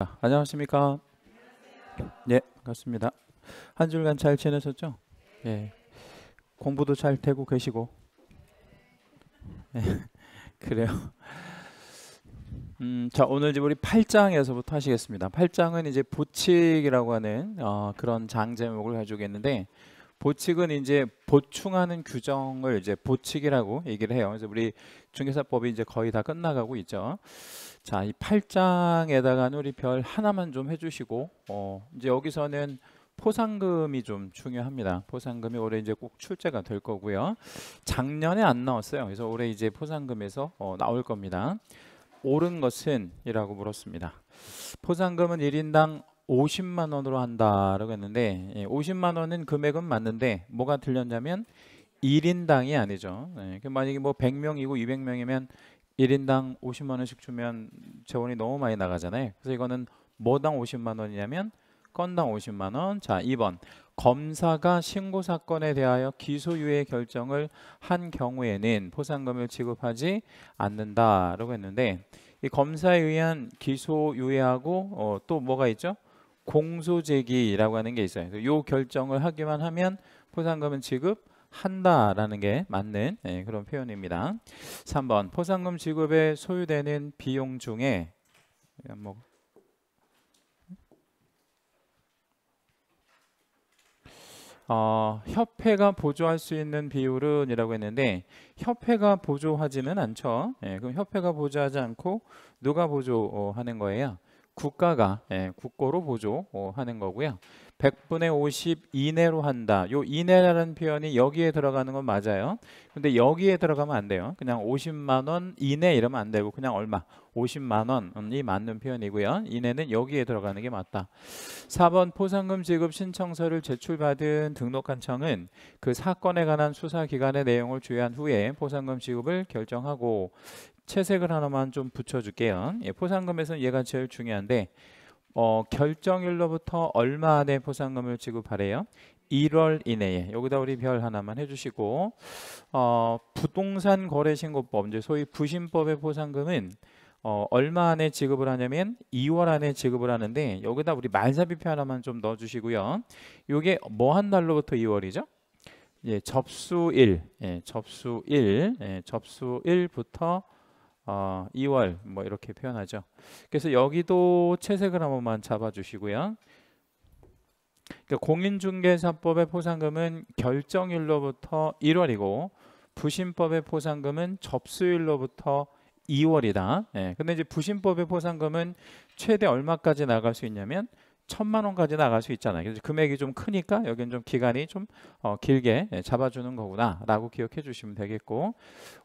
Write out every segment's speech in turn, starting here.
아, 안녕하십니까? 예, 반갑습니다. 한 주간 잘 지내셨죠? 예. 공부도 잘 되고 계시고. 예, 그래요. 음, 자, 오늘 우리 8장에서부터 하시겠습니다. 8장은 이제 보칙이라고 하는 어, 그런 장 제목을 가지고 있는데 보칙은 이제 보충하는 규정을 이제 보칙이라고 얘기를 해요. 그래서 우리 중개사법이 이제 거의 다 끝나가고 있죠. 자, 이 8장에다가는 우리 별 하나만 좀 해주시고 어, 이제 여기서는 포상금이 좀 중요합니다. 포상금이 올해 이제 꼭 출제가 될 거고요. 작년에 안 나왔어요. 그래서 올해 이제 포상금에서 어, 나올 겁니다. 옳은 것은 이라고 물었습니다. 포상금은 1인당 50만 원으로 한다라고 했는데 50만 예, 원은 금액은 맞는데 뭐가 틀렸냐면 1인당이 아니죠. 예, 그 만약에 뭐 100명이고 200명이면 1인당 50만 원씩 주면 재원이 너무 많이 나가잖아요. 그래서 이거는 뭐당 50만 원이냐면 건당 50만 원. 자, 2번. 검사가 신고 사건에 대하여 기소유예 결정을 한 경우에는 포상금을 지급하지 않는다라고 했는데 이 검사에 의한 기소유예하고 어, 또 뭐가 있죠? 공소제기라고 하는 게 있어요. 이 결정을 하기만 하면 포상금은 지급 한다라는 게 맞는 예, 그런 표현입니다. 3번 포상금 지급에 소요되는 비용 중에 예, 뭐 어, 협회가 보조할 수 있는 비율은 이라고 했는데 협회가 보조하지는 않죠. 예, 그럼 협회가 보조하지 않고 누가 보조하는 거예요? 국가가 예, 국고로 보조하는 거고요. 100분의 50 이내로 한다. 요 이내라는 표현이 여기에 들어가는 건 맞아요. 근데 여기에 들어가면 안 돼요. 그냥 50만 원 이내 이러면 안 되고 그냥 얼마? 50만 원이 맞는 표현이고요. 이내는 여기에 들어가는 게 맞다. 4번 포상금 지급 신청서를 제출받은 등록한 청은 그 사건에 관한 수사 기관의 내용을 조회한 후에 포상금 지급을 결정하고 채색을 하나만 좀 붙여줄게요. 예, 포상금에서는 얘가 제일 중요한데 어, 결정일로부터 얼마 안에 포상금을 지급하래요? 1월 이내에 여기다 우리 별 하나만 해주시고 어, 부동산 거래신고법 이제 소위 부신법의 포상금은 어, 얼마 안에 지급을 하냐면 2월 안에 지급을 하는데 여기다 우리 말사비표 하나만 좀 넣어주시고요. 이게 뭐 한 달로부터 2월이죠? 예, 접수일, 예, 접수일, 예, 접수일부터 어, 2월 뭐 이렇게 표현하죠. 그래서 여기도 채색을 한 번만 잡아주시고요. 그러니까 공인중개사법의 포상금은 결정일로부터 1월이고 부신법의 포상금은 접수일로부터 2월이다. 예, 근데 이제 부신법의 포상금은 최대 얼마까지 나갈 수 있냐면 천만 원까지 나갈 수 있잖아요. 그래서 금액이 좀 크니까 여기는 좀 기간이 좀 어, 길게 예, 잡아주는 거구나라고 기억해 주시면 되겠고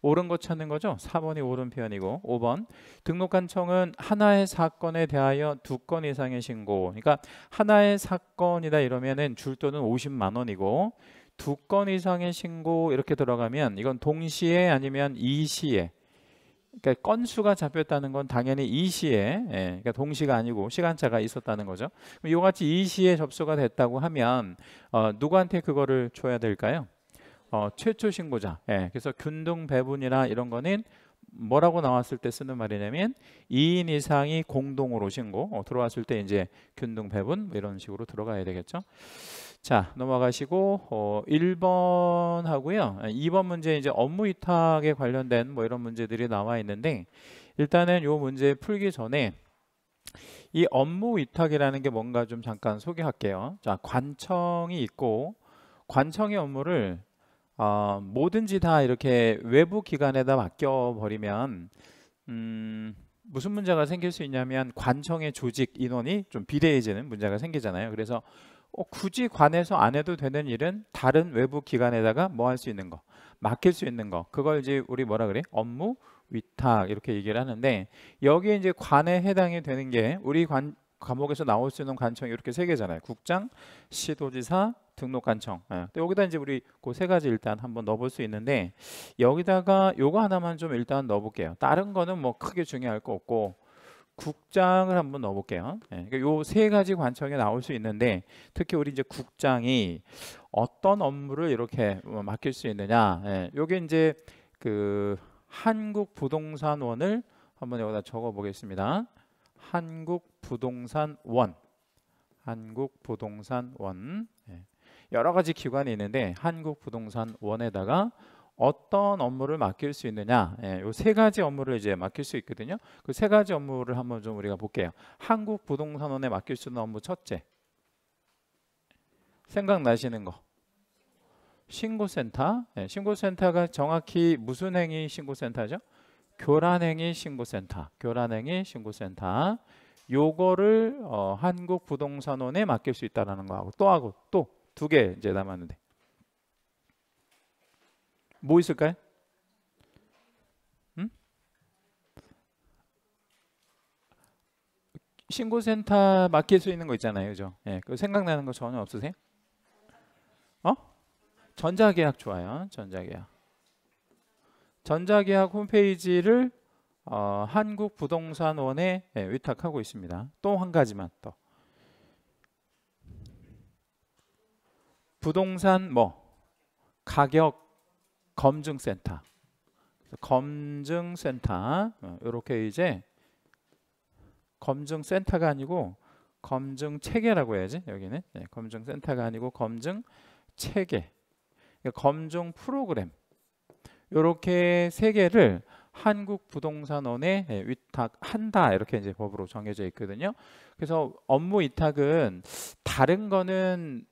옳은 거 찾는 거죠. 4번이 옳은 표현이고 5번 등록관청은 하나의 사건에 대하여 두 건 이상의 신고 그러니까 하나의 사건이다 이러면은 줄 돈은 50만 원이고 두 건 이상의 신고 이렇게 들어가면 이건 동시에 아니면 이시에 그러니까 건수가 잡혔다는 건 당연히 이 시에 예, 그러니까 동시가 아니고 시간차가 있었다는 거죠. 이와 같이 이 시에 접수가 됐다고 하면 어, 누구한테 그거를 줘야 될까요? 어, 최초 신고자. 예, 그래서 균등 배분이나 이런 거는 뭐라고 나왔을 때 쓰는 말이냐면 2인 이상이 공동으로 신고 어, 들어왔을 때 이제 균등 배분 뭐 이런 식으로 들어가야 되겠죠. 자 넘어가시고 어, 1번 하고요 2번 예, 문제 이제 업무 위탁에 관련된 뭐 이런 문제들이 나와 있는데 일단은 요 문제 풀기 전에 이 업무 위탁이라는 게 뭔가 좀 잠깐 소개할게요 자 관청이 있고 관청의 업무를 어, 뭐든지 다 이렇게 외부 기관에다 맡겨버리면 음, 무슨 문제가 생길 수 있냐면 관청의 조직 인원이 좀비례해지는 문제가 생기잖아요 그래서 어, 굳이 관해서 안 해도 되는 일은 다른 외부 기관에다가 뭐 할 수 있는 거 맡길 수 있는 거 그걸 이제 우리 뭐라 그래 업무 위탁 이렇게 얘기를 하는데 여기에 이제 관에 해당이 되는 게 우리 관 감옥에서 나올 수 있는 관청 이렇게 세 개잖아요. 국장, 시도지사, 등록관청. 예. 근데 여기다 이제 우리 그 세 가지 일단 한번 넣어볼 수 있는데 여기다가 요거 하나만 좀 일단 넣어볼게요. 다른 거는 뭐 크게 중요할 거 없고 국장을 한번 넣어볼게요. 네, 예, 그러니까 요세 가지 관청에 나올 수 있는데 특히 우리 이제 국장이 어떤 업무를 이렇게 어, 맡길 수 있느냐. 예, 요게 이제 그 한국부동산원을 한번 여기다 적어보겠습니다. 한국부동산원, 한국부동산원. 예, 여러 가지 기관이 있는데 한국부동산원에다가 어떤 업무를 맡길 수 있느냐 예, 이세 가지 업무를 이제 맡길 수 있거든요 그 세 가지 업무를 한번 좀 우리가 볼게요 한국 부동산원에 맡길 수 있는 업무 첫째 생각나시는 거 신고센터 예, 신고센터가 정확히 무슨 행위 신고센터죠 교란행위 신고센터 교란행위 신고센터 요거를 어, 한국 부동산원에 맡길 수있다는 거하고 또 하고 또 두 개 이제 남았는데 뭐 있을까요? 음? 신고센터 마켓에 있는 거 있잖아요, 그죠? 예, 그 생각나는 거 전혀 없으세요? 어? 전자계약 좋아요, 전자계약. 전자계약 홈페이지를 어, 한국부동산원에 예, 위탁하고 있습니다. 또 한 가지만 또. 부동산 뭐 가격 검증센터 검증센터 이렇게 어, 이제 검증센터가 아니고 검증 체계라고 해야지 여기는 네, 검증센터가 아니고 검증 체계 그러니까 검증 프로그램 이렇게 세 개를 한국부동산원에 네, 위탁한다 이렇게 이제 법으로 정해져 있거든요. 그래서 업무 위탁은 다른 거는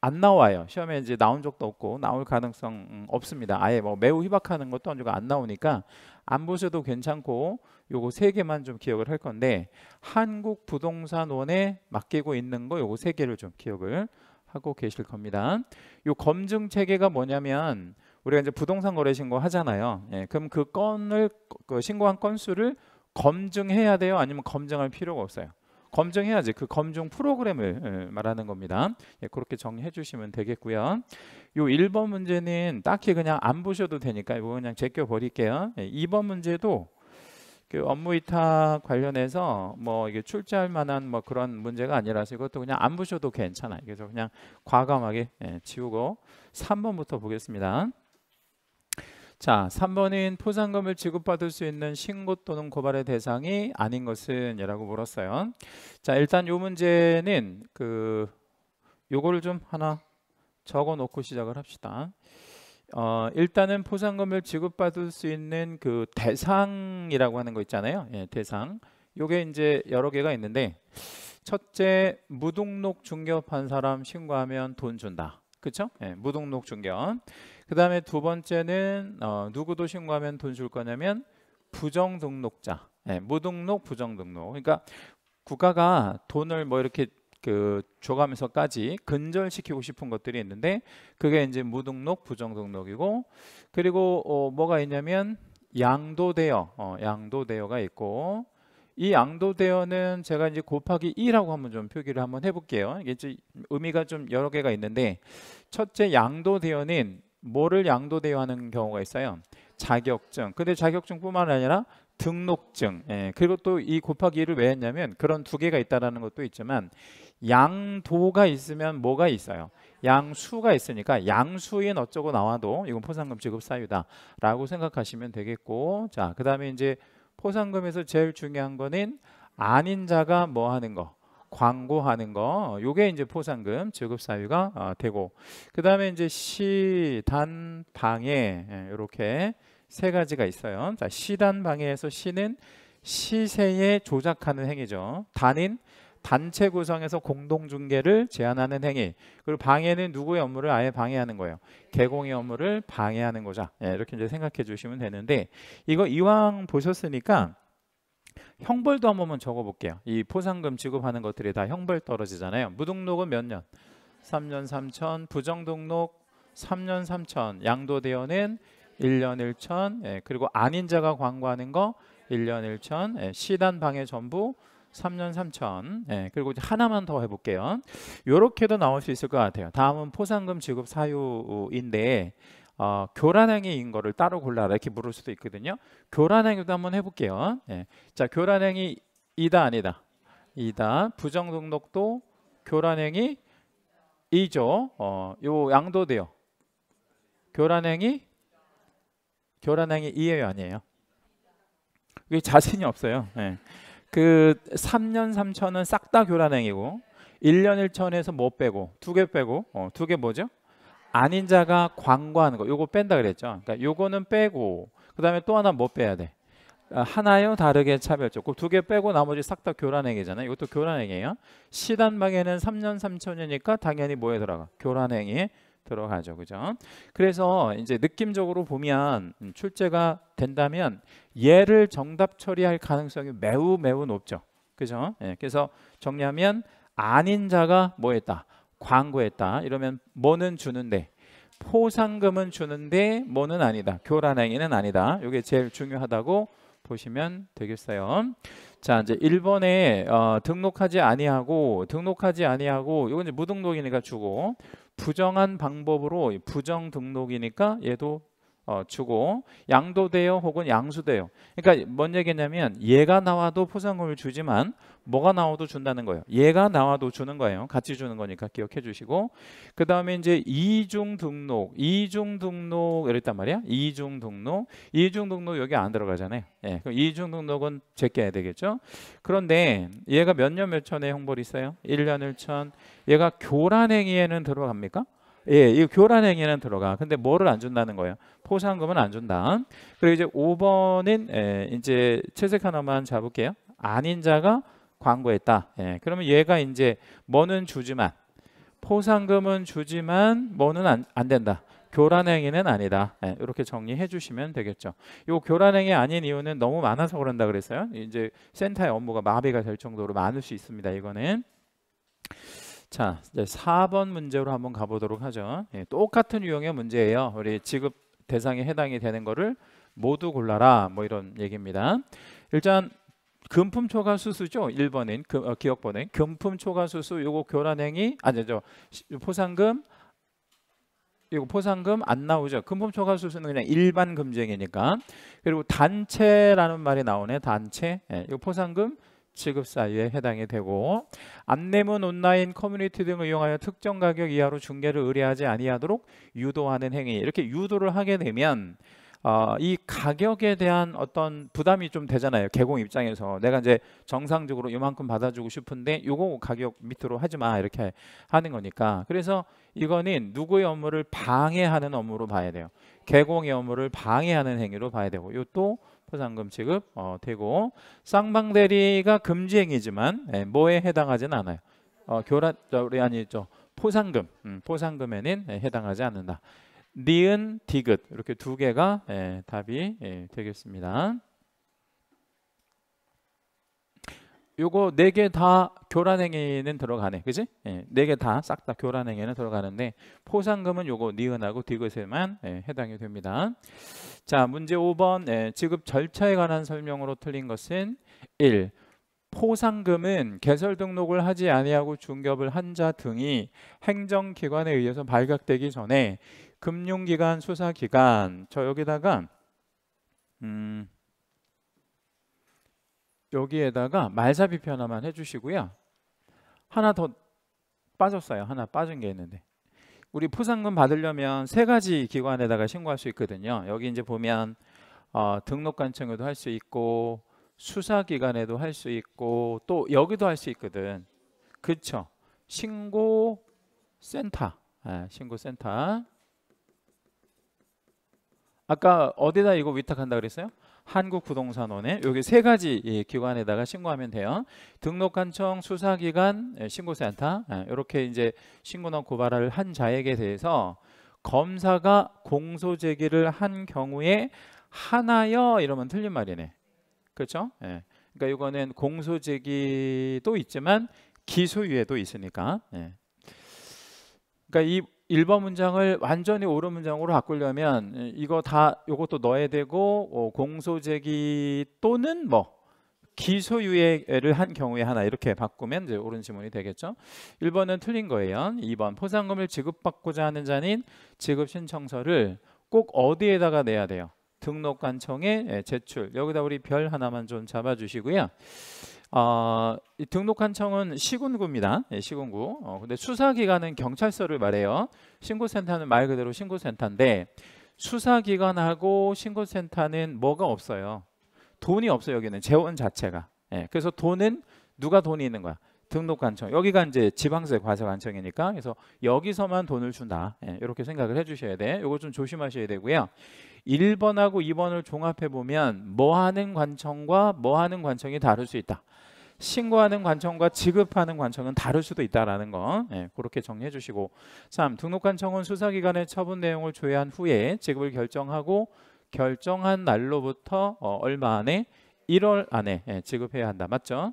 안 나와요. 시험에 이제 나온 적도 없고 나올 가능성 음, 없습니다. 아예 뭐 매우 희박하는 것도 안 나오니까 안 보셔도 괜찮고 요거 세 개만 좀 기억을 할 건데 한국 부동산원에 맡기고 있는 거 요거 세 개를 좀 기억을 하고 계실 겁니다. 요 검증 체계가 뭐냐면 우리가 이제 부동산 거래 신고 하잖아요. 예, 그럼 그 건을 그 신고한 건수를 검증해야 돼요. 아니면 검증할 필요가 없어요. 검증해야지 그 검증 프로그램을 예, 말하는 겁니다. 예, 그렇게 정리해 주시면 되겠고요. 요 1번 문제는 딱히 그냥 안 보셔도 되니까 이거 그냥 제껴 버릴게요. 예, 2번 문제도 그 업무 이탁 관련해서 뭐 이게 출제할 만한 뭐 그런 문제가 아니라서 이것도 그냥 안 보셔도 괜찮아요. 그래서 그냥 과감하게 예, 지우고 3번부터 보겠습니다. 자, 3번인 포상금을 지급받을 수 있는 신고 또는 고발의 대상이 아닌 것은 이라고 물었어요. 자, 일단 요 문제는 그 요거를 좀 하나 적어 놓고 시작을 합시다. 어, 일단은 포상금을 지급받을 수 있는 그 대상이라고 하는 거 있잖아요. 예, 대상. 요게 이제 여러 개가 있는데 첫째 무등록 중개업한 사람 신고하면 돈 준다. 그렇죠? 예, 무등록 중개업. 그 다음에 두 번째는 어, 누구도 신고하면 돈 줄 거냐면 부정 등록자, 네, 예, 무등록 부정 등록. 그러니까 국가가 돈을 뭐 이렇게 그 줘가면서까지 근절시키고 싶은 것들이 있는데 그게 이제 무등록 부정 등록이고 그리고 어, 뭐가 있냐면 양도 대여, 어, 양도 대여가 있고 이 양도 대여는 제가 이제 곱하기 2라고 한번 좀 표기를 한번 해볼게요. 이게 이제 의미가 좀 여러 개가 있는데 첫째 양도 대여는 뭐를 양도 대여하는 경우가 있어요. 자격증. 근데 자격증뿐만 아니라 등록증. 예, 그리고 또 이 곱하기 1을 왜 했냐면 그런 두 개가 있다라는 것도 있지만 양도가 있으면 뭐가 있어요? 양수가 있으니까 양수인 어쩌고 나와도 이건 포상금 지급 사유다라고 생각하시면 되겠고 자, 그다음에 이제 포상금에서 제일 중요한 거는 아닌 자가 뭐 하는 거? 광고하는 거 요게 이제 포상금 지급 사유가 어, 되고 그 다음에 이제 시단 방해 이렇게 예, 세 가지가 있어요 자, 시단 방해에서 시는 시세에 조작하는 행위죠 단인 단체 구성에서 공동 중계를 제한하는 행위 그리고 방해는 누구의 업무를 아예 방해하는 거예요 개공의 업무를 방해하는 거죠 예, 이렇게 이제 생각해 주시면 되는데 이거 이왕 보셨으니까 형벌도 한 번만 적어볼게요. 이 포상금 지급하는 것들이 다 형벌 떨어지잖아요. 무등록은 몇 년? 3년 3천, 부정등록 3년 3천, 양도대여는 1년 1천, 예, 그리고 아닌자가 광고하는 거 1년 1천, 예, 시단 방해 전부 3년 3천, 예, 그리고 하나만 더 해볼게요. 이렇게도 나올 수 있을 것 같아요. 다음은 포상금 지급 사유인데 어, 교란행위인 거를 따로 골라라 이렇게 물을 수도 있거든요. 교란행위도 한번 해볼게요. 예. 자, 교란행위 이다 아니다. 이다. 부정 등록도 교란행위 이죠. 어, 요 양도 돼요. 교란행위 교란행위 이예요 아니에요. 이게 자신이 없어요. 예. 그 3년 3천은 싹 다 교란행위고 1년 1천에서 뭐 빼고 두 개 빼고 어, 두개 뭐죠? 아닌 자가 광고하는 거 요거 뺀다 그랬죠. 그러니까 요거는 빼고 그다음에 또 하나 뭐 빼야 돼? 아, 하나요 다르게 차별적 그두개 빼고 나머지 싹 다 교란행위잖아요 이것도 교란행위예요 시단방에는 3년 3천이니까 당연히 뭐에 들어가 교란행위 들어가죠 그죠 그래서 이제 느낌적으로 보면 음, 출제가 된다면 얘를 정답 처리할 가능성이 매우 매우 높죠 그죠 예, 그래서 정리하면 아닌 자가 뭐 했다 광고했다. 이러면 뭐는 주는데 포상금은 주는데 뭐는 아니다. 교란행위는 아니다. 이게 제일 중요하다고 보시면 되겠어요. 자 이제 1번에 어, 등록하지 아니하고 등록하지 아니하고 이건 이제 무등록이니까 주고 부정한 방법으로 부정 등록이니까 얘도 어, 주고 양도되어 혹은 양수되어 그러니까 뭔 얘기냐면 얘가 나와도 포상금을 주지만 뭐가 나와도 준다는 거예요 얘가 나와도 주는 거예요 같이 주는 거니까 기억해 주시고 그 다음에 이제 이중 등록 이중 등록 이랬단 말이야 이중 등록 이중 등록 여기 안 들어가잖아요 예, 그럼 이중 등록은 제껴야 되겠죠 그런데 얘가 몇 년 몇 천에 형벌이 있어요 1년 1천 얘가 교란행위에는 들어갑니까 예, 이 교란 행위는 들어가. 근데 뭐를 안 준다는 거예요? 포상금은 안 준다. 그리고 이제 5번인 예, 이제 채색 하나만 잡을게요. 아닌 자가 광고했다. 예, 그러면 얘가 이제 뭐는 주지만 포상금은 주지만 뭐는 안, 안 된다. 교란행위는 아니다. 예, 이렇게 정리해 주시면 되겠죠. 요 교란행위 아닌 이유는 너무 많아서 그런다 그랬어요. 이제 센터의 업무가 마비가 될 정도로 많을 수 있습니다. 이거는. 자, 이제 4번 문제로 한번 가보도록 하죠. 예, 똑같은 유형의 문제예요. 우리 지급 대상에 해당이 되는 거를 모두 골라라 뭐 이런 얘기입니다. 일단 금품 초과 수수죠. 1번인 금, 어, 기억번엔 금품 초과 수수 요거 교란행위 아니죠. 포상금 이거 포상금 안 나오죠. 금품 초과 수수는 그냥 일반 금지행위니까 그리고 단체라는 말이 나오네. 단체. 예, 이거 포상금 취급사유에 해당이 되고 안내문 온라인 커뮤니티 등을 이용하여 특정 가격 이하로 중개를 의뢰하지 아니하도록 유도하는 행위 이렇게 유도를 하게 되면 어, 이 가격에 대한 어떤 부담이 좀 되잖아요. 개공 입장에서 내가 이제 정상적으로 이만큼 받아주고 싶은데 요거 가격 밑으로 하지 마 이렇게 하는 거니까 그래서 이거는 누구의 업무를 방해하는 업무로 봐야 돼요. 개공의 업무를 방해하는 행위로 봐야 되고 요또 포상금 지급 어, 되고 쌍방대리가 금지행위지만 예, 뭐에 해당하진 않아요. 어, 교란 저, 우리 아니죠 포상금 음, 포상금에는 예, 해당하지 않는다. 니은 디귿 이렇게 두 개가 예, 답이 예, 되겠습니다. 요거 네 개 다 교란행위는 들어가네. 그지? 예, 네개 다 싹 다 교란행위는 들어가는데 포상금은 요거 니은하고 디귿에만 예, 해당이 됩니다. 자, 문제 5번 예, 지급 절차에 관한 설명으로 틀린 것은 1. 포상금은 개설 등록을 하지 아니하고 중개업을 한 자 등이 행정기관에 의해서 발각되기 전에 금융기관, 수사기관 저 여기다가 음 여기에다가 말삽입 하나만 해주시고요. 하나 더 빠졌어요. 하나 빠진 게 있는데. 우리 포상금 받으려면 세 가지 기관에다가 신고할 수 있거든요. 여기 이제 보면 어, 등록관청에도 할 수 있고 수사기관에도 할 수 있고 또 여기도 할 수 있거든. 그쵸? 신고센터. 아, 예, 신고센터. 아까 어디다 이거 위탁한다 그랬어요? 한국부동산원에 여기 세 가지 예, 기관에다가 신고하면 돼요. 등록관청, 수사기관, 예, 신고센터 이렇게 예, 이제 신고나 고발을 한 자에게 대해서 검사가 공소 제기를 한 경우에 하나여 이러면 틀린 말이네. 그렇죠? 예. 그러니까 이거는 공소 제기도 있지만 기소유예도 있으니까. 예. 그러니까 이 1번 문장을 완전히 옳은 문장으로 바꾸려면 이거 다 이것도 넣어야 되고 어, 공소제기 또는 뭐 기소유예를 한 경우에 하나 이렇게 바꾸면 이제 옳은 지문이 되겠죠. 1번은 틀린 거예요. 2번 포상금을 지급받고자 하는 자는 지급 신청서를 꼭 어디에다가 내야 돼요. 등록관청에 예, 제출. 여기다 우리 별 하나만 좀 잡아주시고요. 어, 등록한 청은 시군구입니다. 예, 시군구. 어, 근데 수사기관은 경찰서를 말해요. 신고센터는 말 그대로 신고센터인데 수사기관하고 신고센터는 뭐가 없어요. 돈이 없어요. 여기는 재원 자체가. 예, 그래서 돈은 누가 돈이 있는 거야? 등록관청 여기가 이제 지방세 과세관청이니까 그래서 여기서만 돈을 준다 예, 이렇게 생각을 해주셔야 돼 요거 좀 조심하셔야 되고요 1번하고 2번을 종합해 보면 뭐 하는 관청과 뭐 하는 관청이 다를 수 있다 신고하는 관청과 지급하는 관청은 다를 수도 있다라는 거 예, 그렇게 정리해 주시고 3. 등록관청은 수사기관의 처분 내용을 조회한 후에 지급을 결정하고 결정한 날로부터 어, 얼마 안에 1월 안에 예, 지급해야 한다 맞죠?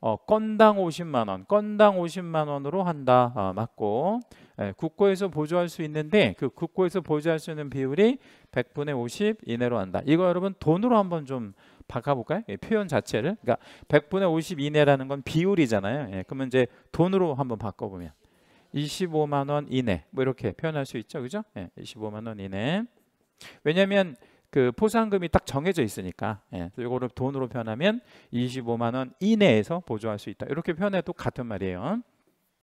어, 건당 50만 원, 건당 50만 원으로 한다 어, 맞고 예, 국고에서 보조할 수 있는데 그 국고에서 보조할 수 있는 비율이 100분의 50 이내로 한다. 이거 여러분 돈으로 한번 좀 바꿔볼까요? 예, 표현 자체를 그러니까 100분의 50 이내라는 건 비율이잖아요. 예, 그러면 이제 돈으로 한번 바꿔보면 25만 원 이내 뭐 이렇게 표현할 수 있죠, 그죠? 예, 25만 원 이내. 왜냐하면 그 포상금이 딱 정해져 있으니까 예, 이거를 돈으로 변하면 25만 원 이내에서 보조할 수 있다. 이렇게 표현해도 같은 말이에요.